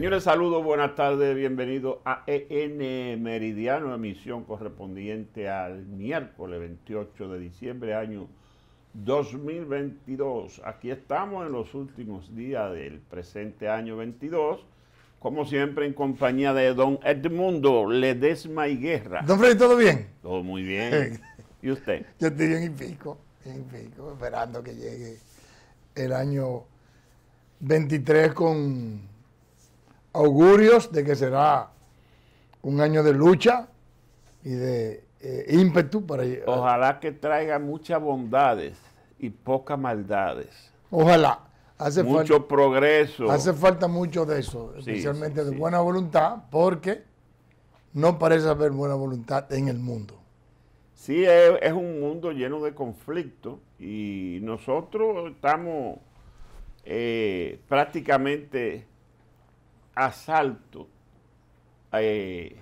Señores, saludos, buenas tardes, bienvenidos a EN Meridiano, emisión correspondiente al miércoles 28 de diciembre, año 2022. Aquí estamos en los últimos días del presente año 22, como siempre en compañía de don Edmundo Ledesma y Guerra. Don Freddy, ¿todo bien? Todo muy bien. ¿Y usted? Yo estoy bien pico, bien y pico, esperando que llegue el año 23 con augurios de que será un año de lucha y de eh, ímpetu para Ojalá que traiga muchas bondades y pocas maldades. Ojalá. Hace mucho progreso. Hace falta mucho de eso, especialmente de buena voluntad, porque no parece haber buena voluntad en el mundo. Sí, e, es, un mundo lleno de conflictos y nosotros estamos eh, prácticamente asalto, eh,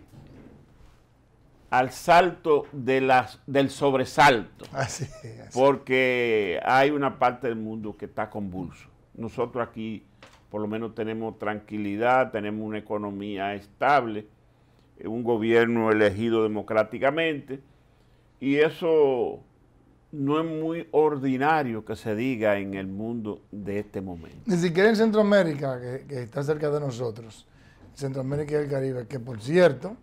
al salto de las, del sobresalto. Porque hay una parte del mundo que está convulso. Nosotros aquí por lo menos tenemos tranquilidad, tenemos una economía estable, eh, un gobierno elegido democráticamente, y eso no es muy ordinario que se diga en el mundo de este momento. Ni siquiera en Centroamérica, que, está cerca de nosotros, Centroamérica y el Caribe, que por cierto,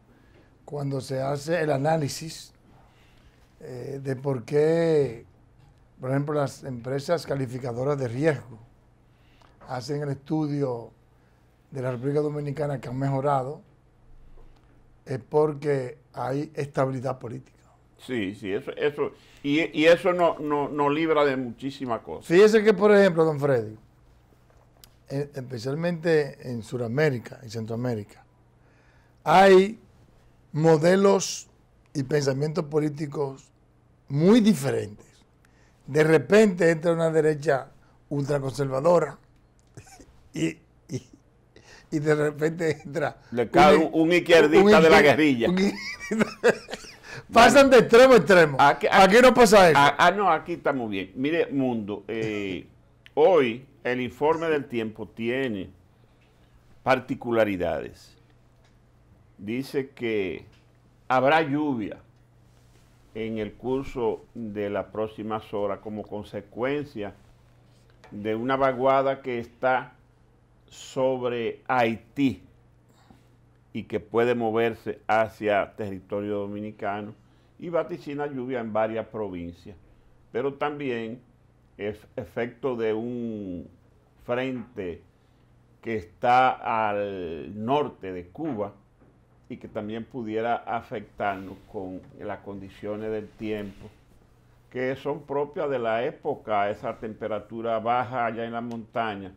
cuando se hace el análisis eh, de por qué, por ejemplo, las empresas calificadoras de riesgo hacen el estudio de la República Dominicana que han mejorado, es porque hay estabilidad política. Sí, sí, eso, eso y, eso nos libra de muchísimas cosas. Fíjese que, por ejemplo, don Freddy, e, especialmente en Sudamérica y Centroamérica, hay modelos y pensamientos políticos muy diferentes. De repente entra una derecha ultraconservadora y, de repente entra... Le cae un, un izquierdista de la guerrilla. Pasan de extremo a extremo. Aquí, no pasa eso. Ah, no, aquí está muy bien. Mire, mundo, eh, hoy el informe del tiempo tiene particularidades. Dice que habrá lluvia en el curso de las próximas horas como consecuencia de una vaguada que está sobre Haití y que puede moverse hacia territorio dominicano y vaticina lluvia en varias provincias, pero también es efecto de un frente que está al norte de Cuba y que también pudiera afectarnos con las condiciones del tiempo que son propias de la época, esa temperatura baja allá en la montaña,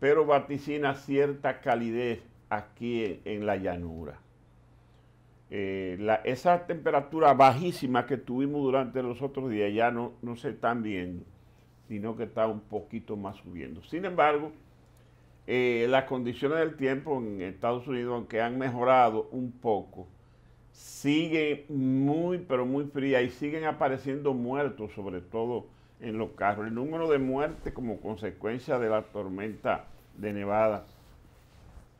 pero vaticina cierta calidez aquí en la llanura. Eh, esa temperatura bajísima que tuvimos durante los otros días ya no, se están viendo, sino que está un poquito más subiendo. Sin embargo, eh, las condiciones del tiempo en Estados Unidos, aunque han mejorado un poco, siguen muy, pero muy frías y siguen apareciendo muertos, sobre todo en los carros. El número de muertes como consecuencia de la tormenta de Nevada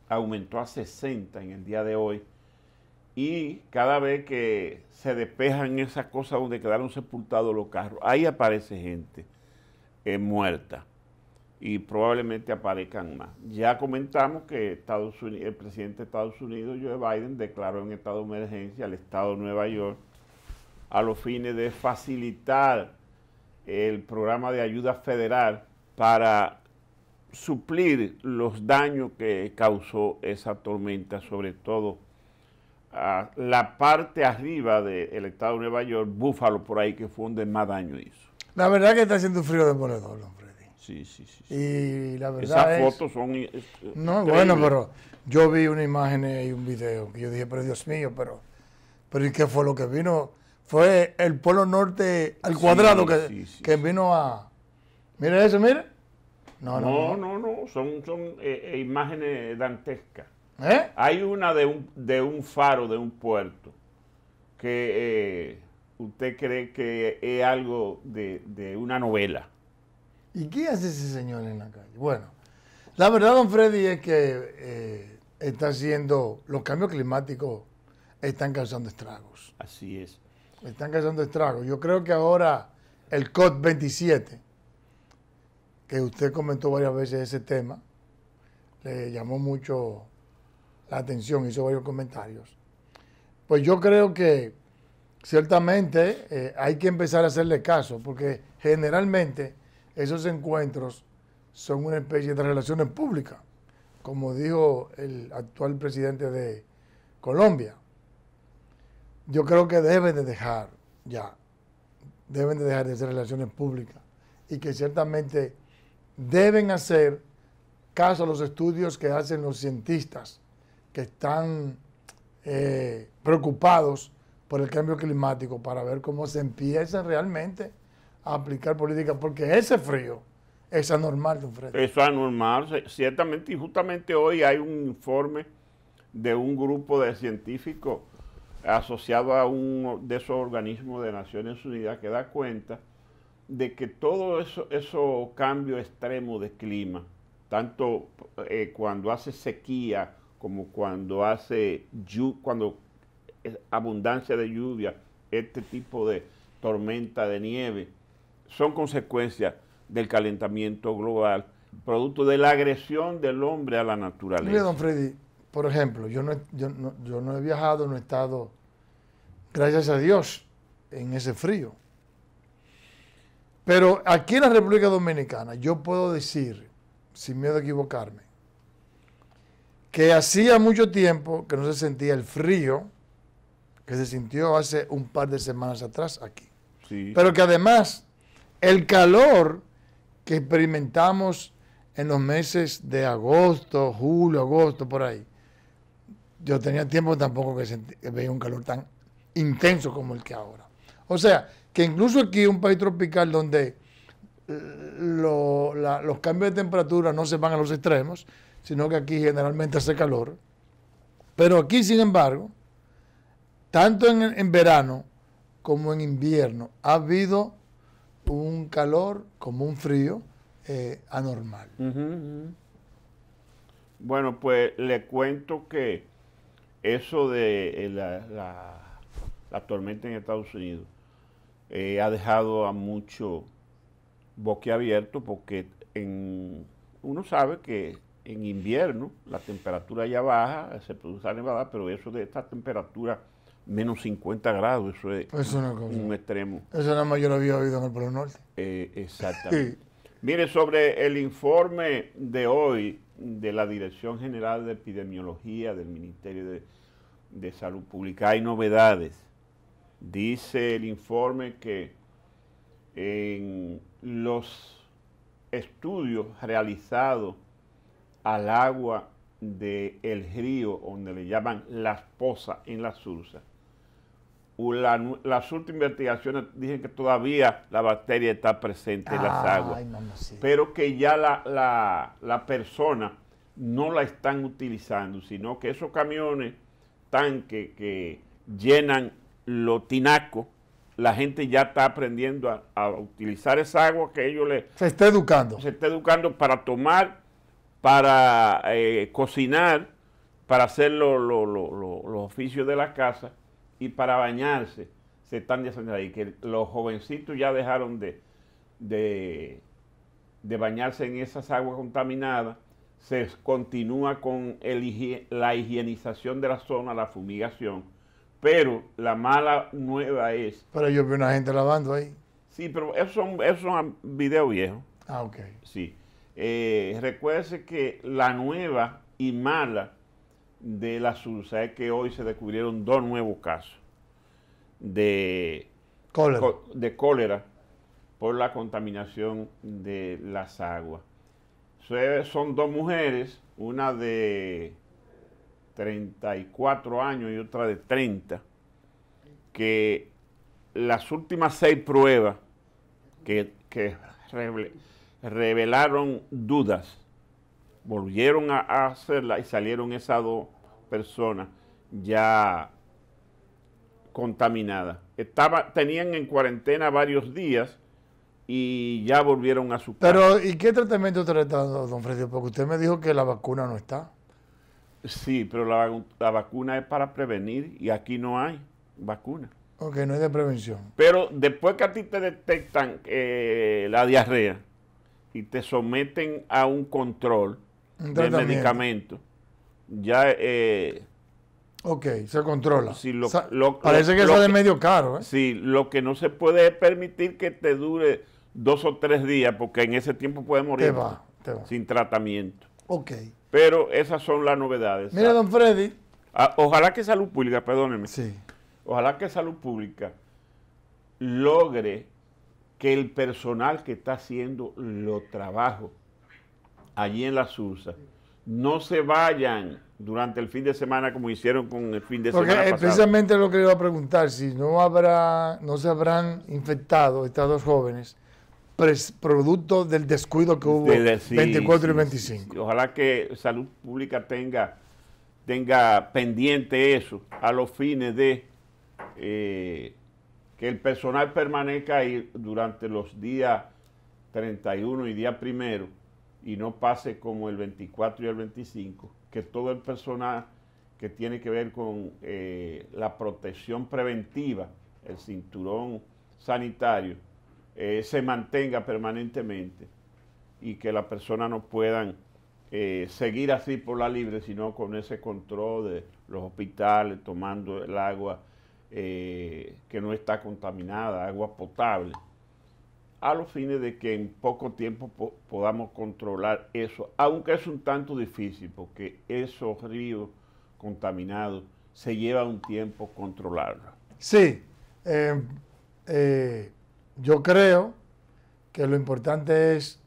aumentó a 60 en el día de hoy. Y cada vez que se despejan esas cosas donde quedaron sepultados los carros, ahí aparece gente eh, muerta y probablemente aparezcan más. Ya comentamos que el presidente de Estados Unidos, Joe Biden, declaró en estado de emergencia al estado de Nueva York a los fines de facilitar el programa de ayuda federal para suplir los daños que causó esa tormenta, sobre todo a la parte arriba del estado de Nueva York, Búfalo por ahí, que fue donde más daño hizo. La verdad que está haciendo un frío demoledor, hombre. Sí, sí, sí, la verdad Esas fotos son... no, bueno, pero yo vi una imagen y un video que yo dije, pero Dios mío, pero... Pero ¿y qué fue lo que vino? Fue el Polo Norte al cuadrado que, que vino a... Mira eso, mira. No, no, no, son, son eh, eh, imágenes dantescas. ¿Eh? Hay una de un, de un faro de un puerto que usted cree que es algo de, una novela. ¿Y qué hace ese señor en la calle? Bueno, la verdad, don Freddy, es que está haciendo, los cambios climáticos están causando estragos. Así es. Están causando estragos. Yo creo que ahora el COP 27 que usted comentó varias veces ese tema, le llamó mucho la atención, hizo varios comentarios. Pues yo creo que ciertamente eh, hay que empezar a hacerle caso, porque generalmente esos encuentros son una especie de relaciones públicas, como dijo el actual presidente de Colombia. Yo creo que deben de dejar ya, deben de dejar de ser relaciones públicas y que ciertamente deben hacer caso a los estudios que hacen los cientistas que están eh, preocupados por el cambio climático para ver cómo se empieza realmente a aplicar políticas, porque ese frío es anormal, don Es anormal, ciertamente, y justamente hoy hay un informe de un grupo de científicos asociado a un de esos organismos de Naciones Unidas que da cuenta de que todo eso, eso cambio extremo de clima, tanto eh, cuando hace sequía como cuando hace cuando abundancia de lluvia, este tipo de tormenta de nieve, son consecuencias del calentamiento global, producto de la agresión del hombre a la naturaleza. Mire, don Freddy, por ejemplo, yo yo no, yo no he viajado, no he estado, gracias a Dios, en ese frío pero aquí en la República Dominicana yo puedo decir, sin miedo a equivocarme, que hacía mucho tiempo que no se sentía el frío que se sintió hace un par de semanas atrás aquí. Pero que además el calor que experimentamos en los meses de agosto, julio, agosto, por ahí, yo tenía tiempo tampoco que, veía un calor tan intenso como el que ahora. O sea, que incluso aquí, un país tropical donde eh, los cambios de temperatura no se van a los extremos, sino que aquí generalmente hace calor. Pero aquí, sin embargo, tanto en, verano como en invierno ha habido un calor como un frío eh, anormal. Bueno, pues le cuento que eso de eh, la tormenta en Estados Unidos eh, ha dejado a mucho abierto porque en, uno sabe que en invierno la temperatura ya baja, se produce la nevada, pero eso de esta temperatura menos 50 grados, eso es, un extremo. Eso nada más yo había oído en el Polo Norte. Eh, exactamente. Mire, sobre el informe de hoy de la Dirección General de Epidemiología del Ministerio de, de Salud Pública, hay novedades. Dice el informe que en los estudios realizados al agua del río, donde le llaman Las Pozas en la Sursa, las últimas investigaciones dicen que todavía la bacteria está presente en las aguas, pero que ya la, la, la, persona no la están utilizando, sino que esos camiones, tanques que llenan lo tinaco, la gente ya está aprendiendo a, utilizar esa agua que ellos le... Se está educando. Se está educando para tomar, para eh, cocinar, para hacer los oficios de la casa y para bañarse. Se están desayunando ahí, que los jovencitos ya dejaron de, de, bañarse en esas aguas contaminadas se continúa con la higienización de la zona, la fumigación pero la mala nueva es. Pero yo vi una gente lavando ahí. Sí, pero eso son, un video viejo. Ah, ok. Sí. Eh, que la nueva y mala de la sursa es que hoy se descubrieron dos nuevos casos de cólera, de cólera por la contaminación de las aguas. son dos mujeres, una de 34 años y otra de 30, que las últimas seis pruebas que, revelaron dudas, volvieron a, hacerla y salieron esas dos personas ya contaminadas. Estaba, tenían en cuarentena varios días y ya volvieron a su casa. Pero, ¿y qué tratamiento está dando, don Freddy? Porque usted me dijo que la vacuna no está. Sí, pero la, vacuna es para prevenir y aquí no hay vacuna. Ok, no es de prevención. Pero después que a ti te detectan eh, la diarrea y te someten a un control del de medicamento, ya... Eh, ok, se controla. Si lo, parece que medio caro. ¿eh? Sí, lo que no se puede es permitir que te dure dos o tres días, porque en ese tiempo puede morir sin tratamiento. Ok. Pero esas son las novedades. Mira, don Freddy. Ah, ojalá que Salud Pública, perdónenme. Sí. Ojalá que Salud Pública logre que el personal que está haciendo los trabajos allí en la SUSA no se vayan durante el fin de semana como hicieron con el fin de semana. Porque precisamente lo que le iba a preguntar, si no habrá, no se habrán infectado estas dos jóvenes producto del descuido que hubo 24 y 25. ojalá que Salud Pública tenga, tenga pendiente eso a los fines de eh, que el personal permanezca ahí durante los días 31 y día primero y no pase como el 24 y el 25, que todo el personal que tiene que ver con eh, la protección preventiva, el cinturón sanitario, eh, se mantenga permanentemente y que las personas no puedan eh, seguir así por la libre, sino con ese control de los hospitales, tomando el agua eh, que no está contaminada, agua potable, a los fines de que en poco tiempo podamos controlar eso, aunque es un tanto difícil, porque esos ríos contaminados se lleva un tiempo controlarlos. Sí, yo creo que lo importante es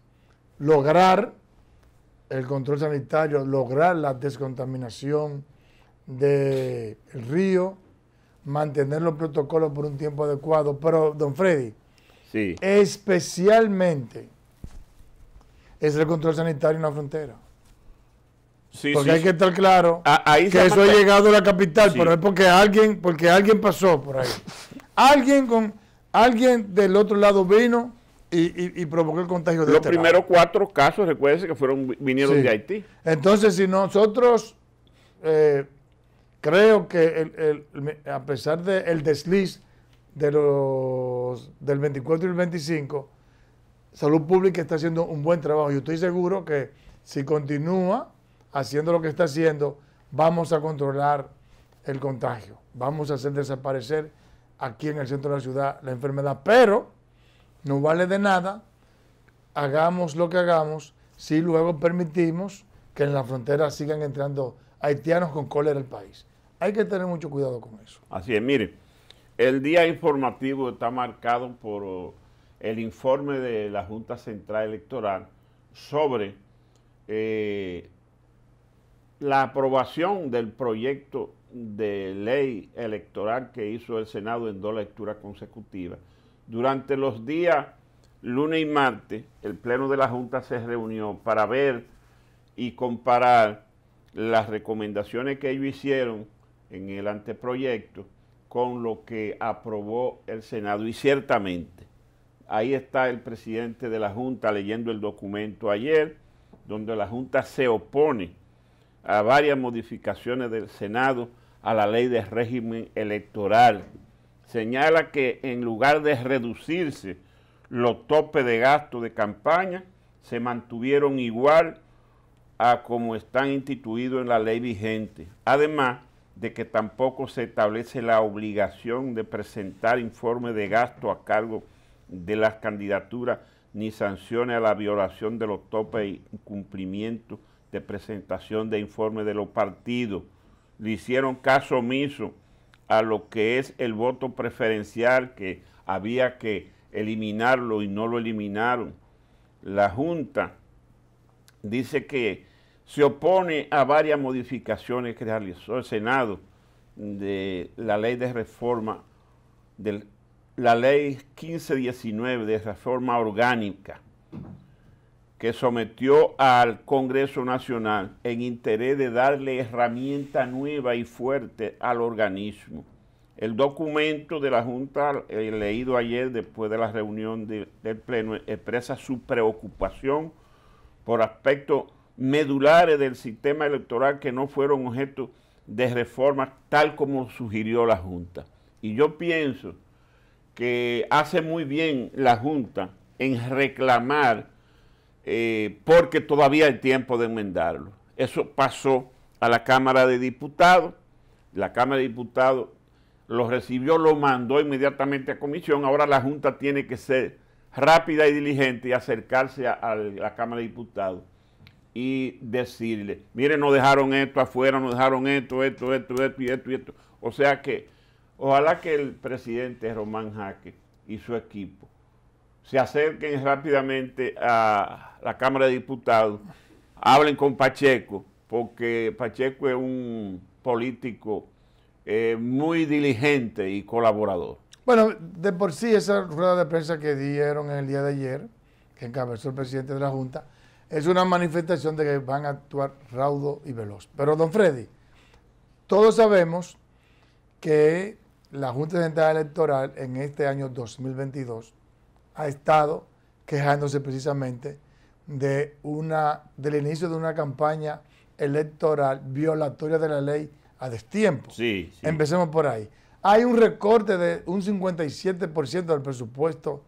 lograr el control sanitario, lograr la descontaminación del río, mantener los protocolos por un tiempo adecuado. Pero, don Freddy, especialmente es el control sanitario en la frontera. porque hay que estar claro ah, que eso ha llegado a la capital, pero es porque alguien, porque alguien pasó por ahí. alguien con alguien del otro lado vino y, provocó el contagio de Los este primeros cuatro casos, recuérdense que fueron vinieron de Haití. Entonces, si nosotros eh, creo que a pesar del desliz de los del 24 y el 25, Salud Pública está haciendo un buen trabajo. Y estoy seguro que si continúa haciendo lo que está haciendo, vamos a controlar el contagio. Vamos a hacer desaparecer aquí en el centro de la ciudad la enfermedad, pero no vale de nada, hagamos lo que hagamos, si luego permitimos que en la frontera sigan entrando haitianos con cólera al país. Hay que tener mucho cuidado con eso. Así es, mire, el día informativo está marcado por oh, el informe de la Junta Central Electoral sobre eh, la aprobación del proyecto de ley electoral que hizo el Senado en dos lecturas consecutivas. Durante los días lunes y martes, el Pleno de la Junta se reunió para ver y comparar las recomendaciones que ellos hicieron en el anteproyecto con lo que aprobó el Senado. Y ciertamente, ahí está el presidente de la Junta leyendo el documento ayer, donde la Junta se opone a varias modificaciones del Senado a la ley de régimen electoral. Señala que en lugar de reducirse los topes de gasto de campaña, se mantuvieron igual a como están instituidos en la ley vigente. Además de que tampoco se establece la obligación de presentar informe de gasto a cargo de las candidaturas ni sanciones a la violación de los topes y cumplimiento de presentación de informes de los partidos le hicieron caso omiso a lo que es el voto preferencial, que había que eliminarlo y no lo eliminaron. La Junta dice que se opone a varias modificaciones que realizó el Senado de la ley de reforma, de la ley 1519 de reforma orgánica que sometió al Congreso Nacional en interés de darle herramienta nueva y fuerte al organismo. El documento de la Junta, eh, leído ayer después de la reunión del Pleno, expresa su preocupación por aspectos medulares del sistema electoral que no fueron objeto de reforma tal como sugirió la Junta. Y yo pienso que hace muy bien la Junta en reclamar eh, porque todavía hay tiempo de enmendarlo. Eso pasó a la Cámara de Diputados, la Cámara de Diputados lo recibió, lo mandó inmediatamente a comisión, ahora la Junta tiene que ser rápida y diligente y acercarse a, la Cámara de Diputados y decirle, mire, nos dejaron esto afuera, nos dejaron esto, esto, esto, esto esto y esto. O sea que, ojalá que el presidente Román Jaque y su equipo se acerquen rápidamente a la Cámara de Diputados, hablen con Pacheco, porque Pacheco es un político eh, muy diligente y colaborador. Bueno, de por sí esa rueda de prensa que dieron en el día de ayer, que encabezó el presidente de la Junta, es una manifestación de que van a actuar raudo y veloz. Pero, don Freddy, todos sabemos que la Junta Central Electoral en este año 2022 ha estado quejándose precisamente de una, del inicio de una campaña electoral violatoria de la ley a destiempo. Sí, sí. Empecemos por ahí. Hay un recorte de un 57% del presupuesto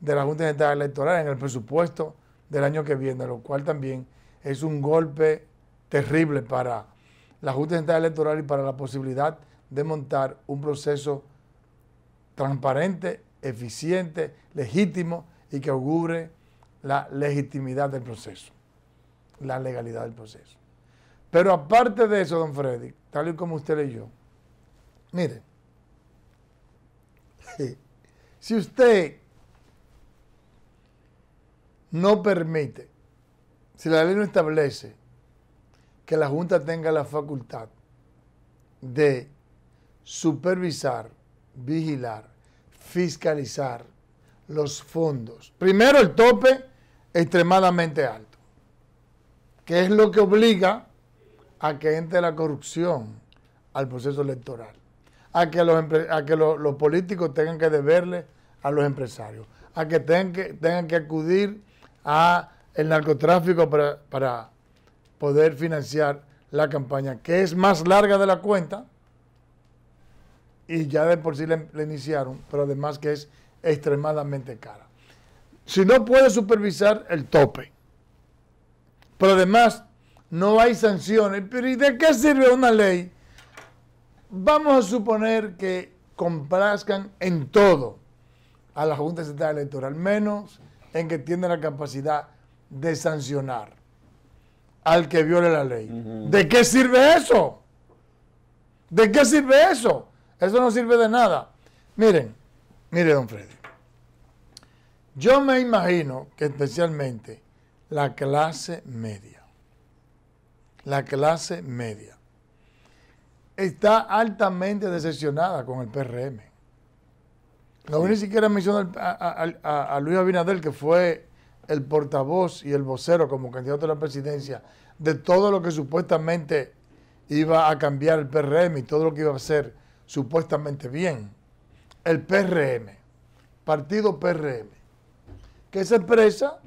de la Junta General Electoral en el presupuesto del año que viene, lo cual también es un golpe terrible para la Junta General Electoral y para la posibilidad de montar un proceso transparente eficiente, legítimo y que augure la legitimidad del proceso, la legalidad del proceso. Pero aparte de eso, don Freddy, tal y como usted leyó, mire, si usted no permite, si la ley no establece que la Junta tenga la facultad de supervisar, vigilar fiscalizar los fondos. Primero el tope extremadamente alto, que es lo que obliga a que entre la corrupción al proceso electoral, a que los, a que políticos tengan que deberle a los empresarios, a que tengan que, tengan que acudir a narcotráfico para, para poder financiar la campaña, que es más larga de la cuenta, y ya de por sí le, iniciaron, pero además que es extremadamente cara. Si no puede supervisar el tope, pero además no hay sanciones, pero ¿y de qué sirve una ley? Vamos a suponer que complazcan en todo a la Junta Central Electoral, menos en que tiene la capacidad de sancionar al que viole la ley. ¿De qué sirve eso? ¿De qué sirve eso? Eso no sirve de nada. Miren, mire, don Freddy. Yo me imagino que especialmente la clase media, la clase media, está altamente decepcionada con el PRM. No ni siquiera menciona a, a, a, Luis Abinader, que fue el portavoz y el vocero como candidato a la presidencia de todo lo que supuestamente iba a cambiar el PRM y todo lo que iba a hacer supuestamente bien, el PRM, Partido PRM, que se expresa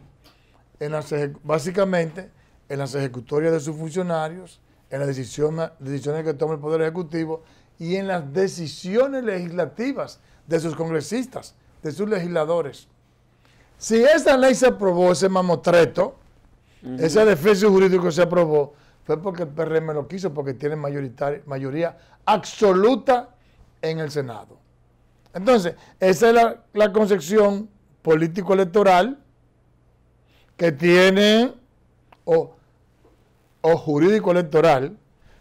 en básicamente en las ejecutorias de sus funcionarios, en las decisiones, decisiones que toma el Poder Ejecutivo y en las decisiones legislativas de sus congresistas, de sus legisladores. Si esa ley se aprobó, ese mamotreto, ese defensa jurídico se aprobó, fue porque el PRM lo quiso, porque tiene mayoría absoluta en el Senado. Entonces, esa es la, concepción político-electoral que tiene, o, jurídico-electoral,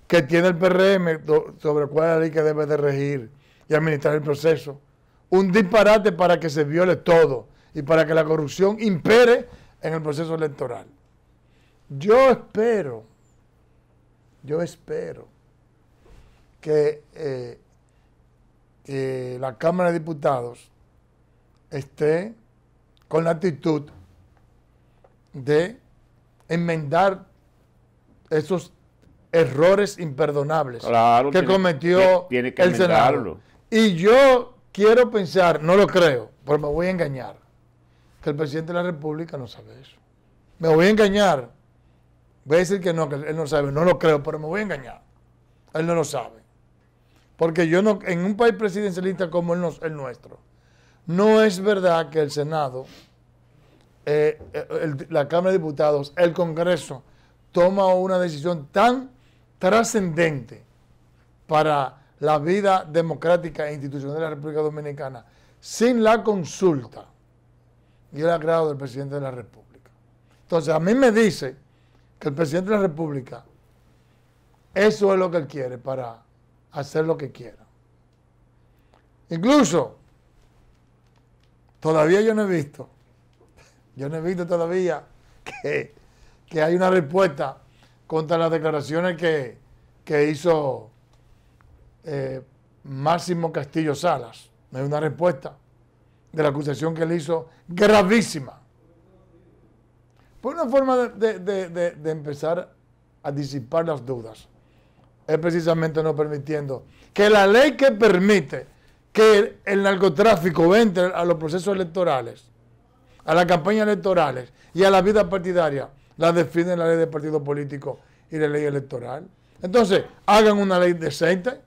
que tiene el PRM sobre cuál es la ley que debe de regir y administrar el proceso. Un disparate para que se viole todo y para que la corrupción impere en el proceso electoral. Yo espero yo espero eh, que, la Cámara de Diputados esté con la actitud de enmendar esos errores imperdonables que cometió el Senado. Y yo quiero pensar, no lo creo, pero me voy a engañar, que el presidente de la República no sabe eso. Me voy a engañar, Voy a decir que no, que él no sabe, no lo creo, pero me voy a engañar. Él no lo sabe. Porque yo no, en un país presidencialista como el, nuestro, no es verdad que el Senado, eh, eh, la Cámara de Diputados, el Congreso, toma una decisión tan trascendente para la vida democrática e institucional de la República Dominicana sin la consulta y el agrado del presidente de la República. Entonces, a mí me dice que el presidente de la República, eso es lo que él quiere para hacer lo que quiera. Incluso, todavía yo no he visto, yo no he visto todavía que, hay una respuesta contra las declaraciones que, hizo eh, Máximo Castillo Salas. No hay una respuesta de la acusación que él hizo gravísima pues una forma de, empezar a disipar las dudas es precisamente no permitiendo que la ley que permite que el, narcotráfico entre a los procesos electorales, a las campañas electorales y a la vida partidaria, la defiende la ley de partido político y la ley electoral. Entonces, hagan una ley decente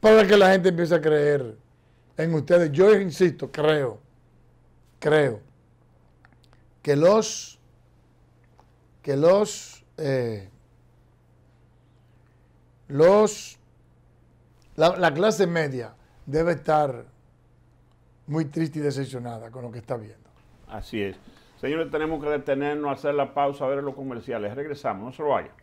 para que la gente empiece a creer en ustedes. Yo insisto, creo, creo que los que los, eh, los la, clase media debe estar muy triste y decepcionada con lo que está viendo. Así es. Señores, tenemos que detenernos, hacer la pausa, a ver los comerciales. Regresamos, no se lo vayan.